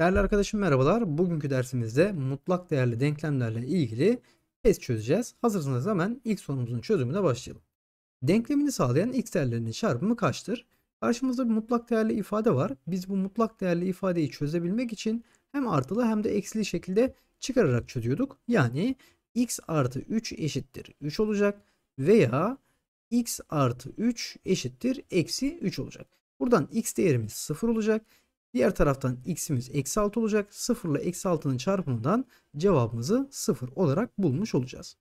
Değerli arkadaşım merhabalar. Bugünkü dersimizde mutlak değerli denklemlerle ilgili test çözeceğiz. Hazırsanız hemen ilk sorumuzun çözümüne başlayalım. Denklemini sağlayan x değerlerinin çarpımı kaçtır? Karşımızda bir mutlak değerli ifade var. Biz bu mutlak değerli ifadeyi çözebilmek için hem artılı hem de eksili şekilde çıkararak çözüyorduk. Yani x artı 3 eşittir 3 olacak veya x artı 3 eşittir eksi 3 olacak. Buradan x değerimiz 0 olacak. Diğer taraftan x'imiz eksi 6 olacak. 0 ile eksi 6'nın çarpımından cevabımızı 0 olarak bulmuş olacağız.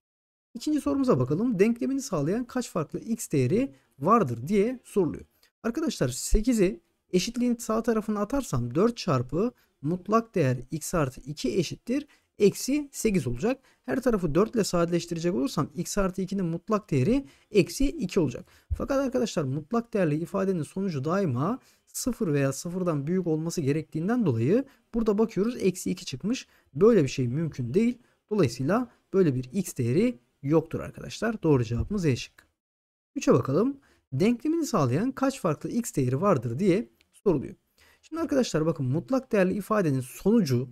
İkinci sorumuza bakalım. Denklemini sağlayan kaç farklı x değeri vardır diye soruluyor. Arkadaşlar 8'i eşitliğin sağ tarafına atarsam 4 çarpı mutlak değer x artı 2 eşittir. Eksi 8 olacak. Her tarafı 4 ile sadeleştirecek olursam x artı 2'nin mutlak değeri eksi 2 olacak. Fakat arkadaşlar mutlak değerli ifadenin sonucu daima 0 veya 0'dan büyük olması gerektiğinden dolayı burada bakıyoruz eksi 2 çıkmış. Böyle bir şey mümkün değil. Dolayısıyla böyle bir x değeri yoktur arkadaşlar. Doğru cevabımız E şıkkı. 3'e bakalım. Denklemini sağlayan kaç farklı x değeri vardır diye soruluyor. Şimdi arkadaşlar bakın mutlak değerli ifadenin sonucu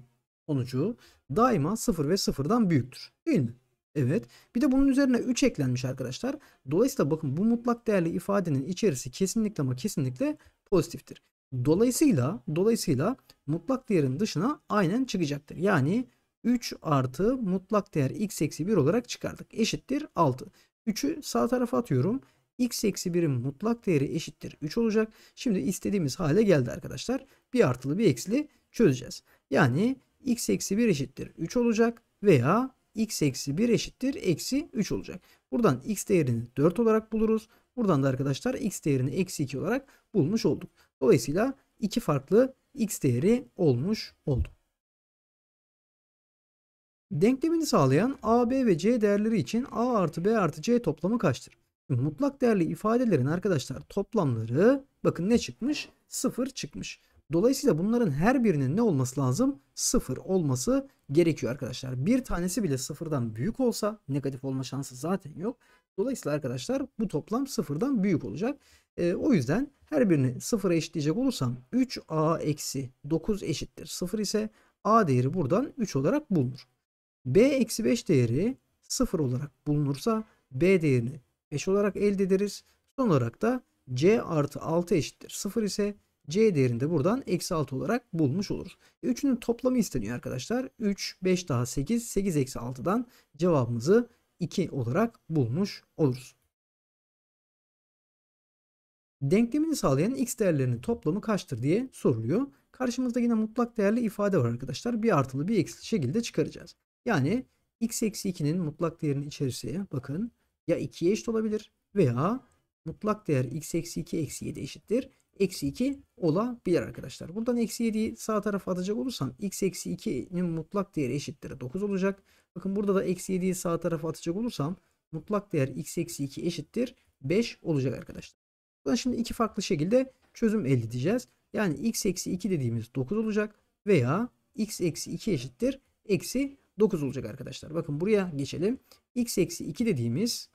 sonucu daima 0 ve 0'dan büyüktür. Değil mi? Evet. Bir de bunun üzerine 3 eklenmiş arkadaşlar. Dolayısıyla bakın bu mutlak değerli ifadenin içerisi kesinlikle ama kesinlikle pozitiftir. Dolayısıyla dolayısıyla mutlak değerin dışına aynen çıkacaktır. Yani 3 artı mutlak değer x eksi 1 olarak çıkardık. Eşittir 6. 3'ü sağ tarafa atıyorum. x eksi 1'in mutlak değeri eşittir 3 olacak. Şimdi istediğimiz hale geldi arkadaşlar. Bir artılı bir eksili çözeceğiz. Yani x eksi 1 eşittir 3 olacak veya x eksi 1 eşittir eksi 3 olacak. Buradan x değerini 4 olarak buluruz. Buradan da arkadaşlar x değerini eksi 2 olarak bulmuş olduk. Dolayısıyla iki farklı x değeri olmuş oldu. Denklemini sağlayan a, b ve c değerleri için a artı b artı c toplamı kaçtır? Mutlak değerli ifadelerin arkadaşlar toplamları bakın ne çıkmış? 0 çıkmış. Dolayısıyla bunların her birinin ne olması lazım? Sıfır olması gerekiyor arkadaşlar. Bir tanesi bile sıfırdan büyük olsa negatif olma şansı zaten yok. Dolayısıyla arkadaşlar bu toplam sıfırdan büyük olacak. E, o yüzden her birini sıfıra eşitleyecek olursam 3a eksi 9 eşittir. Sıfır ise a değeri buradan 3 olarak bulunur. b eksi 5 değeri sıfır olarak bulunursa b değerini 5 olarak elde ederiz. Son olarak da c artı 6 eşittir. sıfır ise C değerinde buradan eksi 6 olarak bulmuş oluruz. Üçünün toplamı isteniyor arkadaşlar. 3, 5 daha 8, 8 eksi 6'dan cevabımızı 2 olarak bulmuş oluruz. Denklemini sağlayan x değerlerinin toplamı kaçtır diye soruluyor. Karşımızda yine mutlak değerli ifade var arkadaşlar. Bir artılı bir eksi şekilde çıkaracağız. Yani x eksi 2'nin mutlak değerinin içerisine bakın ya 2'ye eşit olabilir veya mutlak değer x eksi 2 eksi 7 eşittir eksi 2 olabilir arkadaşlar. Buradan eksi 7'yi sağ tarafa atacak olursam x eksi 2'nin mutlak değeri eşittir 9 olacak. Bakın burada da eksi 7'yi sağ tarafa atacak olursam mutlak değer x eksi 2 eşittir 5 olacak arkadaşlar. Buradan şimdi iki farklı şekilde çözüm elde edeceğiz. Yani x eksi 2 dediğimiz 9 olacak veya x eksi 2 eşittir eksi 9 olacak arkadaşlar. Bakın buraya geçelim. x eksi 2 dediğimiz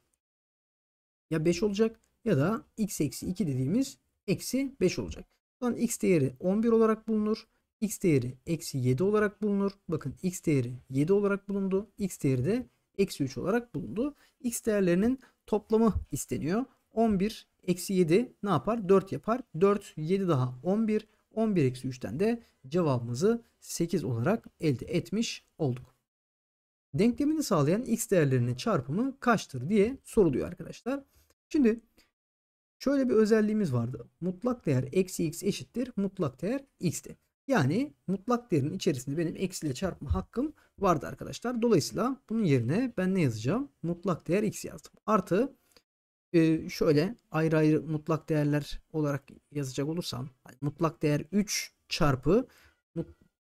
ya 5 olacak ya da x eksi 2 dediğimiz eksi 5 olacak. Buradan x değeri 11 olarak bulunur. x değeri eksi 7 olarak bulunur. Bakın x değeri 7 olarak bulundu. x değeri de eksi 3 olarak bulundu. x değerlerinin toplamı isteniyor. 11 eksi 7 ne yapar? 4 yapar. 4 7 daha 11. 11 eksi 3'ten de cevabımızı 8 olarak elde etmiş olduk. Denklemini sağlayan x değerlerinin çarpımı kaçtır diye soruluyor arkadaşlar. Şimdi Şöyle bir özelliğimiz vardı. Mutlak değer eksi x eşittir. Mutlak değer x'ti. Yani mutlak değerin içerisinde benim ile çarpma hakkım vardı arkadaşlar. Dolayısıyla bunun yerine ben ne yazacağım? Mutlak değer x yazdım. Artı e, şöyle ayrı ayrı mutlak değerler olarak yazacak olursam hani mutlak değer 3 çarpı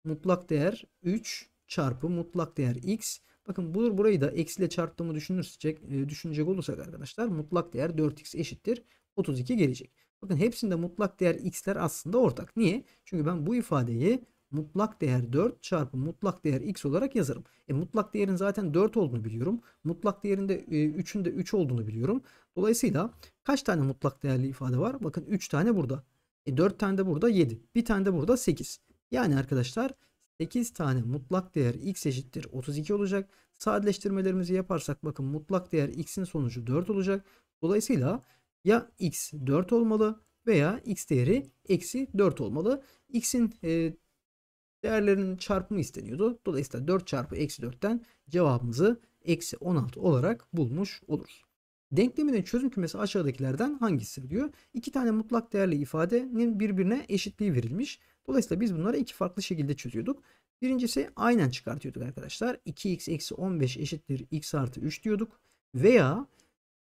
mutlak değer 3 çarpı mutlak değer x. Bakın bu burayı da ile çarptığımı düşünürsek e, düşünecek olursak arkadaşlar mutlak değer 4x eşittir 32 gelecek. Bakın hepsinde mutlak değer x'ler aslında ortak. Niye? Çünkü ben bu ifadeyi mutlak değer 4 çarpı mutlak değer x olarak yazarım. E, mutlak değerin zaten 4 olduğunu biliyorum. Mutlak değerinde e, 3'ün de 3 olduğunu biliyorum. Dolayısıyla kaç tane mutlak değerli ifade var? Bakın 3 tane burada. E, 4 tane de burada 7. Bir tane de burada 8. Yani arkadaşlar 8 tane mutlak değer x eşittir 32 olacak. Sadeleştirmelerimizi yaparsak bakın mutlak değer x'in sonucu 4 olacak. Dolayısıyla ya x 4 olmalı veya x değeri eksi 4 olmalı. x'in e, değerlerinin çarpımı isteniyordu. Dolayısıyla 4 çarpı eksi 4'ten cevabımızı eksi 16 olarak bulmuş oluruz. Denkleminin çözüm kümesi aşağıdakilerden hangisidir diyor. İki tane mutlak değerli ifadenin birbirine eşitliği verilmiş. Dolayısıyla biz bunları iki farklı şekilde çözüyorduk. Birincisi aynen çıkartıyorduk arkadaşlar. 2x eksi 15 eşittir x artı 3 diyorduk. Veya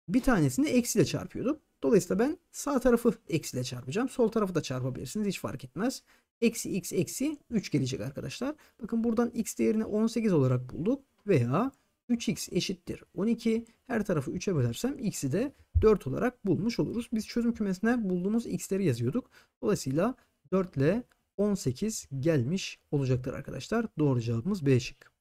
bir tanesini eksiyle çarpıyorduk. Dolayısıyla ben sağ tarafı eksiyle çarpacağım. Sol tarafı da çarpabilirsiniz. Hiç fark etmez. Eksi x eksi 3 gelecek arkadaşlar. Bakın buradan x değerini 18 olarak bulduk. Veya 3x eşittir 12. Her tarafı 3'e bölersem x'i de 4 olarak bulmuş oluruz. Biz çözüm kümesine bulduğumuz x'leri yazıyorduk. Dolayısıyla 4 ile 18 gelmiş olacaktır arkadaşlar. Doğru cevabımız B şık.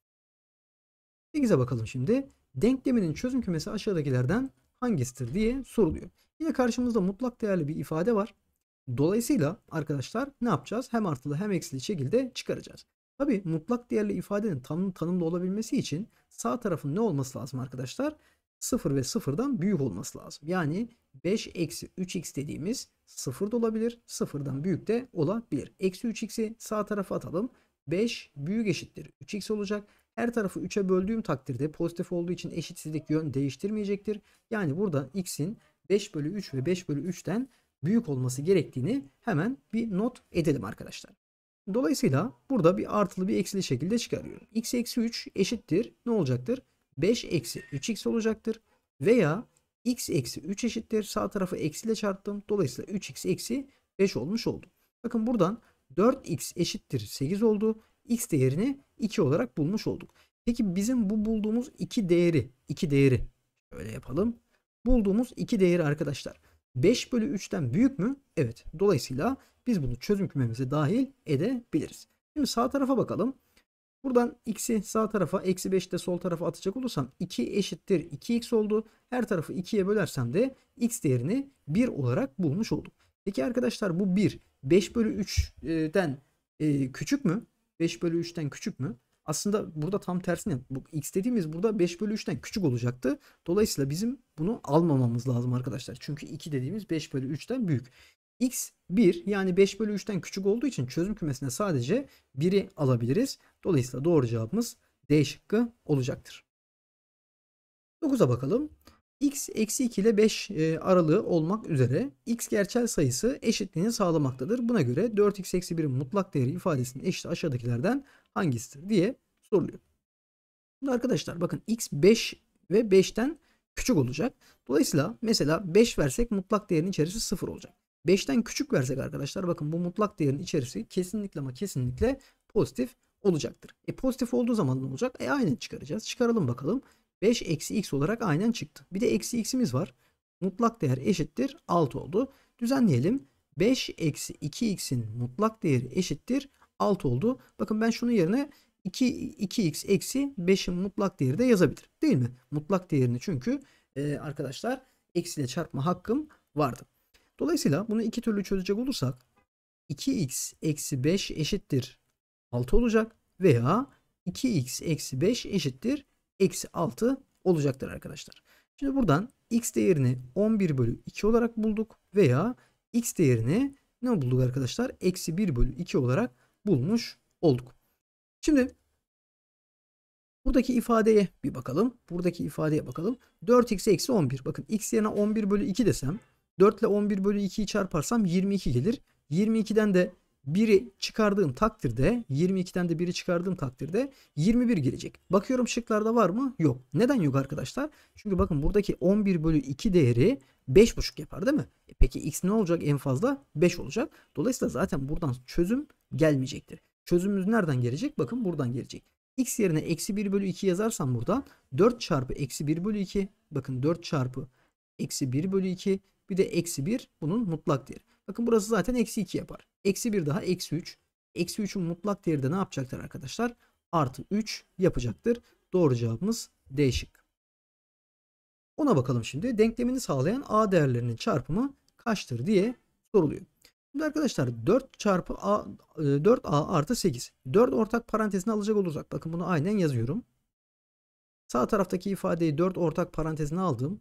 8'e bakalım şimdi. Denkleminin çözüm kümesi aşağıdakilerden hangisidir diye soruluyor. Yine karşımızda mutlak değerli bir ifade var. Dolayısıyla arkadaşlar ne yapacağız? Hem artılı hem eksili şekilde çıkaracağız. Tabi mutlak değerli ifadenin tanım, tanımlı olabilmesi için sağ tarafın ne olması lazım arkadaşlar? 0 ve 0'dan büyük olması lazım. Yani 5 eksi 3x dediğimiz 0 da olabilir. 0'dan büyük de olabilir. Eksi 3x'i sağ tarafa atalım. 5 büyük eşittir 3x olacak. Her tarafı 3'e böldüğüm takdirde pozitif olduğu için eşitsizlik yön değiştirmeyecektir. Yani burada x'in 5 bölü 3 ve 5 bölü 3'ten büyük olması gerektiğini hemen bir not edelim arkadaşlar. Dolayısıyla burada bir artılı bir eksili şekilde çıkarıyorum. x eksi 3 eşittir ne olacaktır? 5 eksi 3x olacaktır. Veya x eksi 3 eşittir. Sağ tarafı eksiyle çarptım. Dolayısıyla 3x eksi 5 olmuş oldu. Bakın buradan 4x eşittir 8 oldu. x değerini 2 olarak bulmuş olduk. Peki bizim bu bulduğumuz 2 değeri, 2 değeri şöyle yapalım bulduğumuz iki değeri arkadaşlar. 5 bölü 3'ten büyük mü? Evet. Dolayısıyla biz bunu çözüm kümemize dahil edebiliriz. Şimdi sağ tarafa bakalım. Buradan x'i sağ tarafa eksi 5 de sol tarafa atacak olursam 2 eşittir 2x oldu. Her tarafı 2'ye bölersem de x değerini 1 olarak bulmuş olduk Peki arkadaşlar bu 1 5 bölü 3'ten e, küçük mü? 5 bölü 3'ten küçük mü? Aslında burada tam tersine bu x dediğimiz burada 5 bölü 3'ten küçük olacaktı. Dolayısıyla bizim bunu almamamız lazım arkadaşlar. Çünkü 2 dediğimiz 5 bölü 3'ten büyük. x 1 yani 5 bölü 3'ten küçük olduğu için çözüm kümesine sadece 1'i alabiliriz. Dolayısıyla doğru cevabımız D şıkkı olacaktır. 9'a bakalım x eksi 2 ile 5 e, aralığı olmak üzere x gerçel sayısı eşitliğini sağlamaktadır. Buna göre 4x eksi 1'in mutlak değeri ifadesinin eşit aşağıdakilerden hangisidir diye soruluyor. Şimdi arkadaşlar bakın x 5 ve 5'ten küçük olacak. Dolayısıyla mesela 5 versek mutlak değerin içerisi 0 olacak. 5'ten küçük versek arkadaşlar bakın bu mutlak değerin içerisi kesinlikle ama kesinlikle pozitif olacaktır. E pozitif olduğu zaman ne olacak? E aynen çıkaracağız. Çıkaralım bakalım. 5 eksi x olarak aynen çıktı. Bir de eksi x'imiz var. Mutlak değer eşittir 6 oldu. Düzenleyelim. 5 eksi 2x'in mutlak değeri eşittir 6 oldu. Bakın ben şunun yerine 2, 2x eksi 5'in mutlak değeri de yazabilir. Değil mi? Mutlak değerini çünkü e, arkadaşlar eksiyle çarpma hakkım vardı. Dolayısıyla bunu iki türlü çözecek olursak 2x eksi 5 eşittir 6 olacak veya 2x eksi 5 eşittir eksi 6 olacaktır arkadaşlar. Şimdi buradan x değerini 11 bölü 2 olarak bulduk veya x değerini ne bulduk arkadaşlar? Eksi 1 bölü 2 olarak bulmuş olduk. Şimdi buradaki ifadeye bir bakalım. Buradaki ifadeye bakalım. 4x eksi 11. Bakın x yerine 11 bölü 2 desem 4 ile 11 bölü 2'yi çarparsam 22 gelir. 22'den de biri çıkardığım takdirde 22'den de biri çıkardığım takdirde 21 gelecek. Bakıyorum şıklarda var mı? Yok. Neden yok arkadaşlar? Çünkü bakın buradaki 11 bölü 2 değeri 5,5 yapar değil mi? E peki x ne olacak en fazla? 5 olacak. Dolayısıyla zaten buradan çözüm gelmeyecektir. Çözümümüz nereden gelecek? Bakın buradan gelecek. x yerine eksi 1 bölü 2 yazarsam buradan 4 çarpı eksi 1 bölü 2 bakın 4 çarpı eksi 1 bölü 2 bir de eksi 1 bunun mutlak değeri. Bakın burası zaten eksi 2 yapar. Eksi 1 daha eksi 3. Eksi 3'ün mutlak değeri de ne yapacaktır arkadaşlar? Artı 3 yapacaktır. Doğru cevabımız D şık. Ona bakalım şimdi. Denklemini sağlayan A değerlerinin çarpımı kaçtır diye soruluyor. Şimdi arkadaşlar 4 çarpı A, 4A e, artı 8. 4 ortak parantezine alacak olursak bakın bunu aynen yazıyorum. Sağ taraftaki ifadeyi 4 ortak parantezine aldım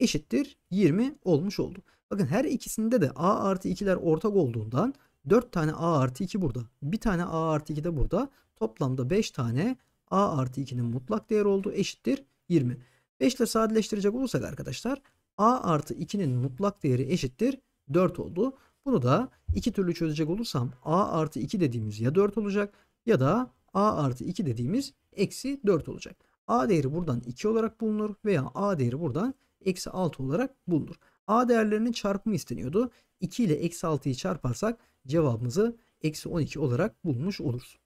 eşittir 20 olmuş oldu. Bakın her ikisinde de a artı 2'ler ortak olduğundan 4 tane a artı 2 burada. Bir tane a artı 2 de burada. Toplamda 5 tane a artı 2'nin mutlak değer olduğu eşittir 20. 5 ile sadeleştirecek olursak arkadaşlar a artı 2'nin mutlak değeri eşittir 4 oldu. Bunu da iki türlü çözecek olursam a artı 2 dediğimiz ya 4 olacak ya da a artı 2 dediğimiz eksi 4 olacak. a değeri buradan 2 olarak bulunur veya a değeri buradan eksi 6 olarak bulunur. A değerlerinin çarpımı isteniyordu. 2 ile eksi 6'yı çarparsak cevabımızı eksi 12 olarak bulmuş oluruz.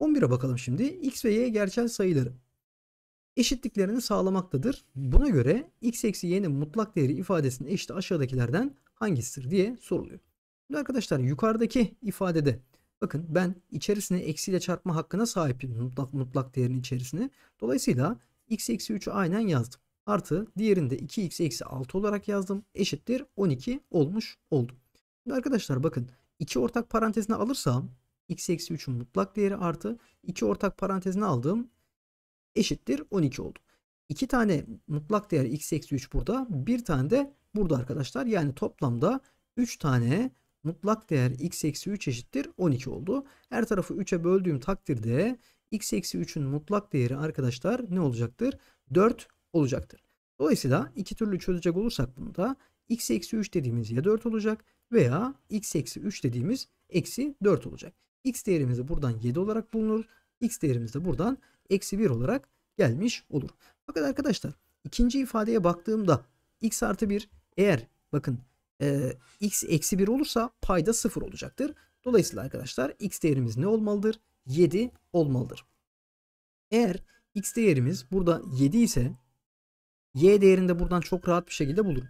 11'e bakalım şimdi. X ve Y gerçel sayıları eşitliklerini sağlamaktadır. Buna göre x eksi y'nin mutlak değeri ifadesinin eşit aşağıdakilerden hangisidir diye soruluyor. Şimdi arkadaşlar yukarıdaki ifadede bakın ben içerisine eksiyle çarpma hakkına sahipim mutlak, mutlak değerin içerisine. Dolayısıyla x eksi 3'ü aynen yazdım artı diğerinde 2x eksi 6 olarak yazdım. Eşittir 12 olmuş oldu. Şimdi arkadaşlar bakın iki ortak parantezine alırsam x eksi 3'ün mutlak değeri artı 2 ortak parantezine aldığım eşittir 12 oldu. İki tane mutlak değer x eksi 3 burada. Bir tane de burada arkadaşlar. Yani toplamda 3 tane mutlak değer x eksi 3 eşittir 12 oldu. Her tarafı 3'e böldüğüm takdirde x eksi 3'ün mutlak değeri arkadaşlar ne olacaktır? 4 olacaktır. Dolayısıyla iki türlü çözecek olursak bunu da x eksi 3 dediğimiz ya 4 olacak veya x eksi 3 dediğimiz eksi 4 olacak. x değerimiz de buradan 7 olarak bulunur. x değerimiz de buradan eksi 1 olarak gelmiş olur. Fakat arkadaşlar ikinci ifadeye baktığımda x artı 1 eğer bakın e, x eksi 1 olursa payda 0 olacaktır. Dolayısıyla arkadaşlar x değerimiz ne olmalıdır? 7 olmalıdır. Eğer x değerimiz burada 7 ise Y değerini de buradan çok rahat bir şekilde bulurum.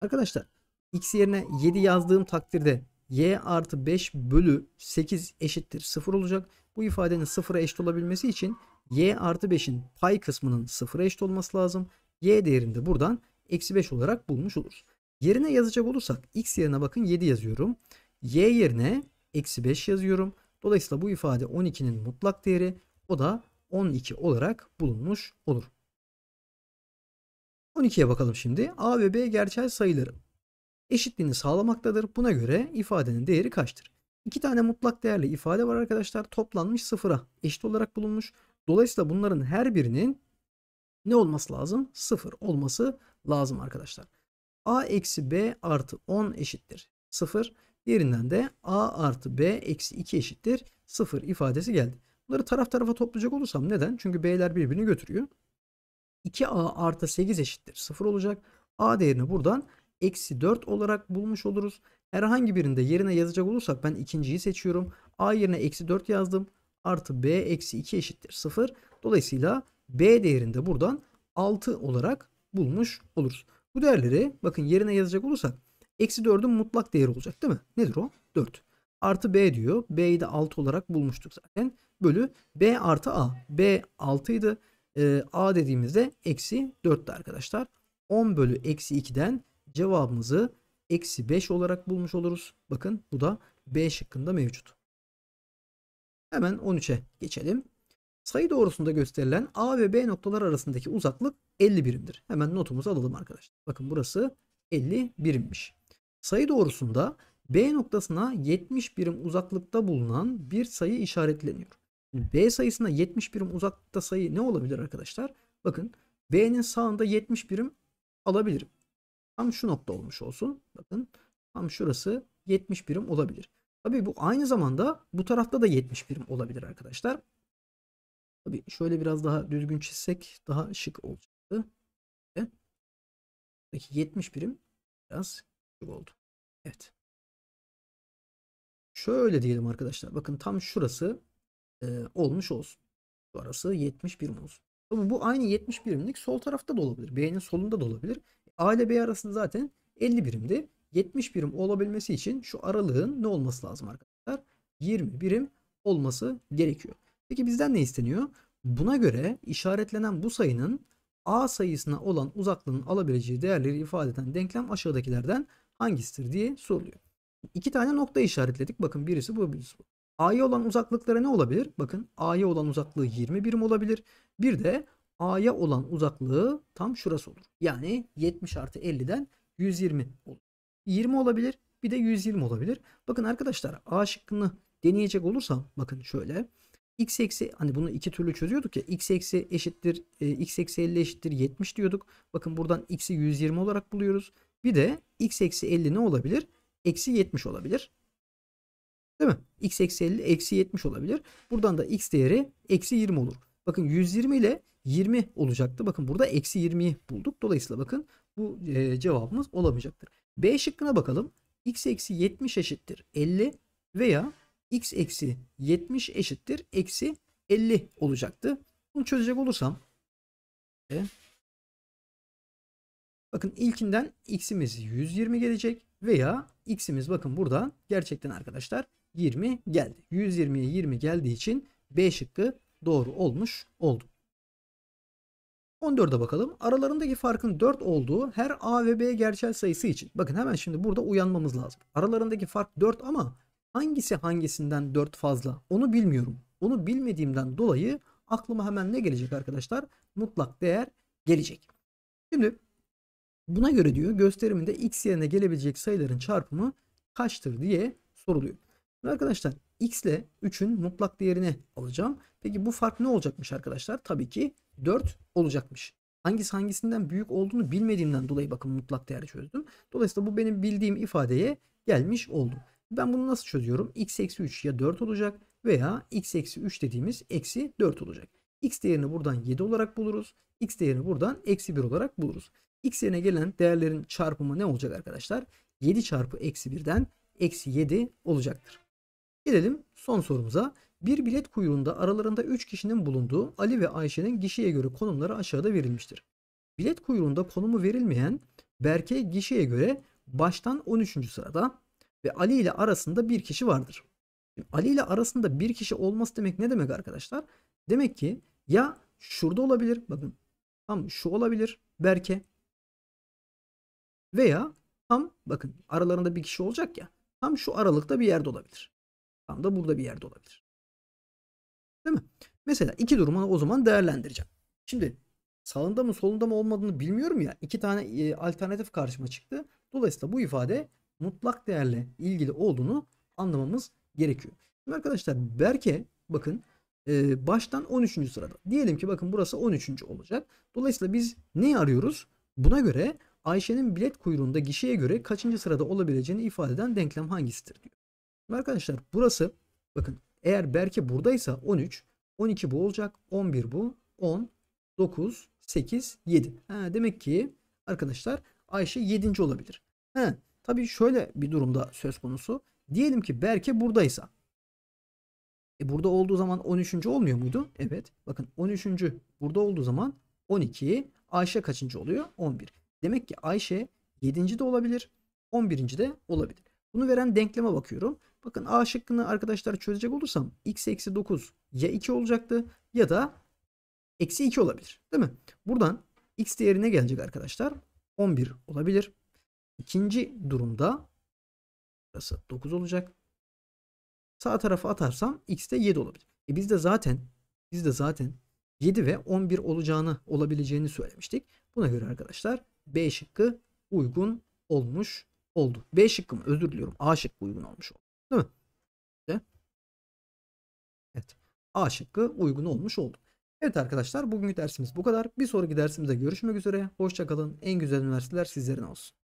Arkadaşlar x yerine 7 yazdığım takdirde y artı 5 bölü 8 eşittir 0 olacak. Bu ifadenin 0'a eşit olabilmesi için y artı 5'in pay kısmının 0'a eşit olması lazım. y değerini de buradan eksi 5 olarak bulmuş oluruz. Yerine yazacak olursak x yerine bakın 7 yazıyorum. y yerine eksi 5 yazıyorum. Dolayısıyla bu ifade 12'nin mutlak değeri o da 12 olarak bulunmuş olur. 12'ye bakalım şimdi. A ve B gerçel sayıları eşitliğini sağlamaktadır. Buna göre ifadenin değeri kaçtır? İki tane mutlak değerli ifade var arkadaşlar. Toplanmış sıfıra eşit olarak bulunmuş. Dolayısıyla bunların her birinin ne olması lazım? Sıfır olması lazım arkadaşlar. A eksi B artı 10 eşittir. Sıfır. Diğerinden de A artı B eksi 2 eşittir. Sıfır ifadesi geldi. Bunları taraf tarafa toplayacak olursam neden? Çünkü B'ler birbirini götürüyor. 2a artı 8 eşittir 0 olacak. a değerini buradan eksi 4 olarak bulmuş oluruz. Herhangi birinde yerine yazacak olursak ben ikinciyi seçiyorum. a yerine eksi 4 yazdım. Artı b eksi 2 eşittir 0. Dolayısıyla b değerinde buradan 6 olarak bulmuş oluruz. Bu değerleri bakın yerine yazacak olursak eksi 4'ün mutlak değeri olacak değil mi? Nedir o? 4. Artı b diyor. b'yi de 6 olarak bulmuştuk zaten. Bölü b artı a. b 6 idi e, a dediğimizde eksi 4'tü arkadaşlar. 10 bölü eksi 2'den cevabımızı eksi 5 olarak bulmuş oluruz. Bakın bu da B şıkkında mevcut. Hemen 13'e geçelim. Sayı doğrusunda gösterilen A ve B noktalar arasındaki uzaklık 50 birimdir. Hemen notumuzu alalım arkadaşlar. Bakın burası 50 birimmiş. Sayı doğrusunda B noktasına 70 birim uzaklıkta bulunan bir sayı işaretleniyor. B sayısına 70 birim uzakta sayı ne olabilir arkadaşlar? Bakın B'nin sağında 70 birim alabilirim. Tam şu nokta olmuş olsun. Bakın tam şurası 70 birim olabilir. Tabii bu aynı zamanda bu tarafta da 70 birim olabilir arkadaşlar. Tabii şöyle biraz daha düzgün çizsek daha şık olacaktı. Peki 70 birim biraz şık oldu. Evet. Şöyle diyelim arkadaşlar. Bakın tam şurası e, olmuş olsun. Arası 70 birim olsun. Tabi bu aynı 70 birimlik sol tarafta da olabilir. B'nin solunda da olabilir. A ile B arası zaten 50 birimdi. 70 birim olabilmesi için şu aralığın ne olması lazım arkadaşlar? 20 birim olması gerekiyor. Peki bizden ne isteniyor? Buna göre işaretlenen bu sayının A sayısına olan uzaklığının alabileceği değerleri ifade eden denklem aşağıdakilerden hangisidir diye soruluyor. İki tane nokta işaretledik. Bakın birisi bu, birisi bu. A'ya olan uzaklıkları ne olabilir? Bakın A'ya olan uzaklığı 20 birim olabilir. Bir de A'ya olan uzaklığı tam şurası olur. Yani 70 artı 50'den 120 olur. 20 olabilir bir de 120 olabilir. Bakın arkadaşlar A şıkkını deneyecek olursam bakın şöyle x eksi hani bunu iki türlü çözüyorduk ya x eksi eşittir e, x eksi 50 eşittir 70 diyorduk. Bakın buradan x'i 120 olarak buluyoruz. Bir de x eksi 50 ne olabilir? Eksi 70 olabilir. Değil mi? X eksi 50 eksi 70 olabilir. Buradan da X değeri eksi 20 olur. Bakın 120 ile 20 olacaktı. Bakın burada eksi 20'yi bulduk. Dolayısıyla bakın bu e, cevabımız olamayacaktır. B şıkkına bakalım. X eksi 70 eşittir 50 veya X eksi 70 eşittir eksi 50 olacaktı. Bunu çözecek olursam Bakın ilkinden x'imiz 120 gelecek veya x'imiz bakın buradan gerçekten arkadaşlar 20 geldi. 120'ye 20 geldiği için B şıkkı doğru olmuş oldu. 14'e bakalım. Aralarındaki farkın 4 olduğu her A ve B gerçel sayısı için. Bakın hemen şimdi burada uyanmamız lazım. Aralarındaki fark 4 ama hangisi hangisinden 4 fazla onu bilmiyorum. Onu bilmediğimden dolayı aklıma hemen ne gelecek arkadaşlar? Mutlak değer gelecek. Şimdi buna göre diyor gösteriminde x yerine gelebilecek sayıların çarpımı kaçtır diye soruluyor. Arkadaşlar x ile 3'ün mutlak değerini alacağım. Peki bu fark ne olacakmış arkadaşlar? Tabii ki 4 olacakmış. Hangisi hangisinden büyük olduğunu bilmediğimden dolayı bakın mutlak değer çözdüm. Dolayısıyla bu benim bildiğim ifadeye gelmiş oldu. Ben bunu nasıl çözüyorum? x eksi 3 ya 4 olacak veya x eksi 3 dediğimiz eksi 4 olacak. x değerini buradan 7 olarak buluruz. x değerini buradan eksi 1 olarak buluruz. x yerine gelen değerlerin çarpımı ne olacak arkadaşlar? 7 çarpı eksi 1'den eksi 7 olacaktır. Gelelim son sorumuza. Bir bilet kuyruğunda aralarında 3 kişinin bulunduğu Ali ve Ayşe'nin gişeye göre konumları aşağıda verilmiştir. Bilet kuyruğunda konumu verilmeyen Berke gişeye göre baştan 13. sırada ve Ali ile arasında bir kişi vardır. Şimdi Ali ile arasında bir kişi olması demek ne demek arkadaşlar? Demek ki ya şurada olabilir bakın tam şu olabilir Berke veya tam bakın aralarında bir kişi olacak ya tam şu aralıkta bir yerde olabilir. Tam da burada bir yerde olabilir. Değil mi? Mesela iki durumu o zaman değerlendireceğim. Şimdi sağında mı solunda mı olmadığını bilmiyorum ya. İki tane e, alternatif karşıma çıktı. Dolayısıyla bu ifade mutlak değerle ilgili olduğunu anlamamız gerekiyor. Şimdi arkadaşlar Berke bakın e, baştan 13. sırada. Diyelim ki bakın burası 13. olacak. Dolayısıyla biz neyi arıyoruz? Buna göre Ayşe'nin bilet kuyruğunda gişeye göre kaçıncı sırada olabileceğini ifade eden denklem hangisidir diyor. Şimdi arkadaşlar burası bakın eğer Berke buradaysa 13, 12 bu olacak, 11 bu, 10, 9, 8, 7. Ha, demek ki arkadaşlar Ayşe 7. olabilir. Ha, tabii şöyle bir durumda söz konusu. Diyelim ki Berke buradaysa. E burada olduğu zaman 13. olmuyor muydu? Evet. Bakın 13. burada olduğu zaman 12. Ayşe kaçıncı oluyor? 11. Demek ki Ayşe 7. de olabilir. 11. de olabilir. Bunu veren denkleme bakıyorum. Bakın A şıkkını arkadaşlar çözecek olursam x eksi 9 ya 2 olacaktı ya da eksi 2 olabilir. Değil mi? Buradan x değerine gelecek arkadaşlar. 11 olabilir. İkinci durumda burası 9 olacak. Sağ tarafa atarsam x de 7 olabilir. E biz de zaten biz de zaten 7 ve 11 olacağını olabileceğini söylemiştik. Buna göre arkadaşlar B şıkkı uygun olmuş oldu. B şıkkı mı? Özür diliyorum. A şıkkı uygun olmuş oldu. A şıkkı uygun olmuş oldu. Evet arkadaşlar bugünkü dersimiz bu kadar. Bir sonraki dersimizde görüşmek üzere. Hoşçakalın. En güzel üniversiteler sizlerin olsun.